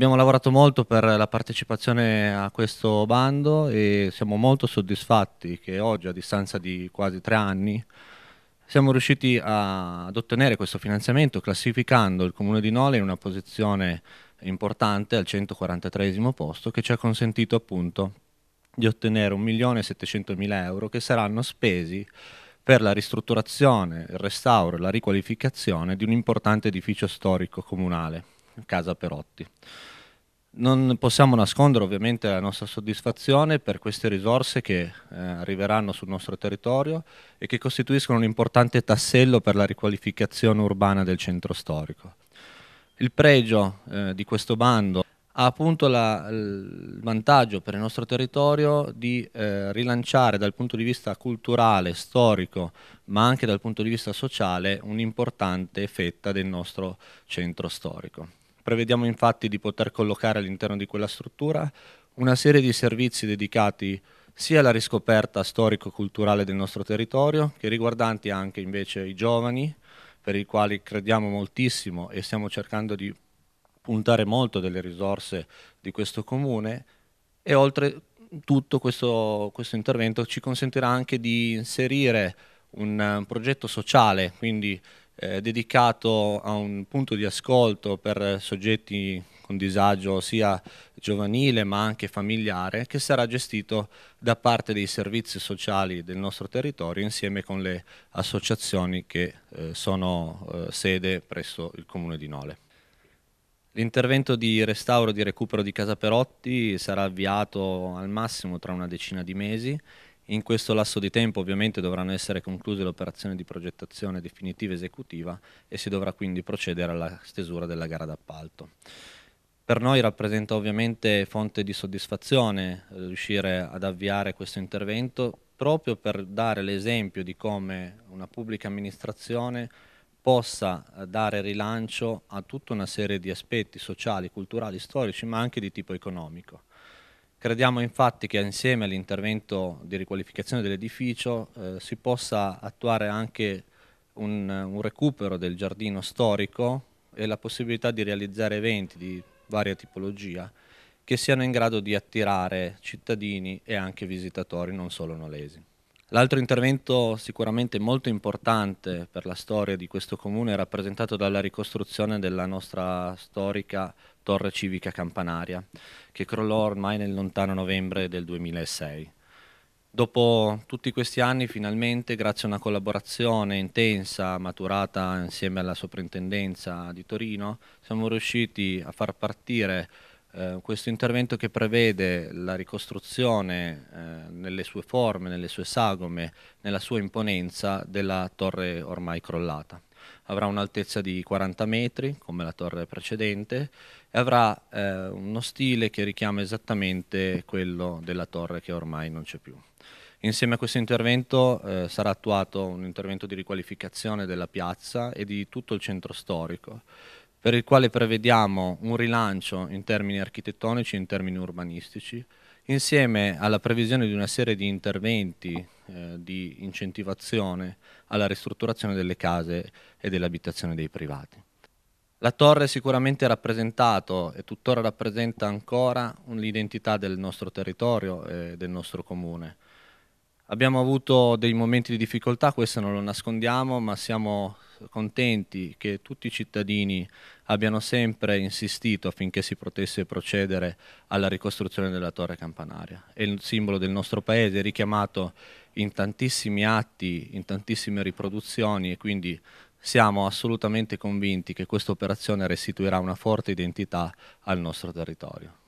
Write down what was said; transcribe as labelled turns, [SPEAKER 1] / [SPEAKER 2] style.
[SPEAKER 1] Abbiamo lavorato molto per la partecipazione a questo bando e siamo molto soddisfatti che oggi, a distanza di quasi tre anni, siamo riusciti a, ad ottenere questo finanziamento classificando il comune di Nole in una posizione importante al 143 posto che ci ha consentito appunto di ottenere 1.700.000 euro che saranno spesi per la ristrutturazione, il restauro e la riqualificazione di un importante edificio storico comunale. Casa Perotti. Non possiamo nascondere ovviamente la nostra soddisfazione per queste risorse che eh, arriveranno sul nostro territorio e che costituiscono un importante tassello per la riqualificazione urbana del centro storico. Il pregio eh, di questo bando ha appunto la, il vantaggio per il nostro territorio di eh, rilanciare dal punto di vista culturale, storico, ma anche dal punto di vista sociale un'importante fetta del nostro centro storico. Prevediamo infatti di poter collocare all'interno di quella struttura una serie di servizi dedicati sia alla riscoperta storico-culturale del nostro territorio, che riguardanti anche invece i giovani, per i quali crediamo moltissimo e stiamo cercando di puntare molto delle risorse di questo comune e oltretutto questo, questo intervento ci consentirà anche di inserire un, eh, un progetto sociale, quindi eh, dedicato a un punto di ascolto per soggetti con disagio sia giovanile ma anche familiare che sarà gestito da parte dei servizi sociali del nostro territorio insieme con le associazioni che eh, sono eh, sede presso il comune di Nole. L'intervento di restauro e di recupero di Casa Perotti sarà avviato al massimo tra una decina di mesi in questo lasso di tempo ovviamente dovranno essere concluse le operazioni di progettazione definitiva esecutiva e si dovrà quindi procedere alla stesura della gara d'appalto. Per noi rappresenta ovviamente fonte di soddisfazione eh, riuscire ad avviare questo intervento proprio per dare l'esempio di come una pubblica amministrazione possa eh, dare rilancio a tutta una serie di aspetti sociali, culturali, storici, ma anche di tipo economico. Crediamo infatti che insieme all'intervento di riqualificazione dell'edificio eh, si possa attuare anche un, un, recupero del giardino storico e la possibilità di realizzare eventi di varia tipologia che siano in grado di attirare cittadini e anche visitatori non solo nolesi. L'altro intervento sicuramente molto importante per la storia di questo comune è rappresentato dalla ricostruzione della nostra storica torre civica campanaria, che crollò ormai nel lontano novembre del 2006. Dopo tutti questi anni, finalmente, grazie a una collaborazione intensa maturata insieme alla soprintendenza di Torino, siamo riusciti a far partire eh, questo intervento che prevede la ricostruzione eh, nelle sue forme, nelle sue sagome, nella sua imponenza della torre ormai crollata avrà un'altezza di 40 metri come la torre precedente e avrà eh, uno stile che richiama esattamente quello della torre che ormai non c'è più. Insieme a questo intervento eh, sarà attuato un intervento di riqualificazione della piazza e di tutto il centro storico, per il quale prevediamo un rilancio in termini architettonici e in termini urbanistici, insieme alla previsione di una serie di interventi eh, di incentivazione alla ristrutturazione delle case e dell'abitazione dei privati. La torre sicuramente ha rappresentato e tuttora rappresenta ancora l'identità del nostro territorio e del nostro comune. Abbiamo avuto dei momenti di difficoltà, questo non lo nascondiamo, ma siamo contenti che tutti i cittadini abbiano sempre insistito affinché si potesse procedere alla ricostruzione della torre campanaria. È il simbolo del nostro paese, è richiamato in tantissimi atti, in tantissime riproduzioni e quindi siamo assolutamente convinti che questa operazione restituirà una forte identità al nostro territorio.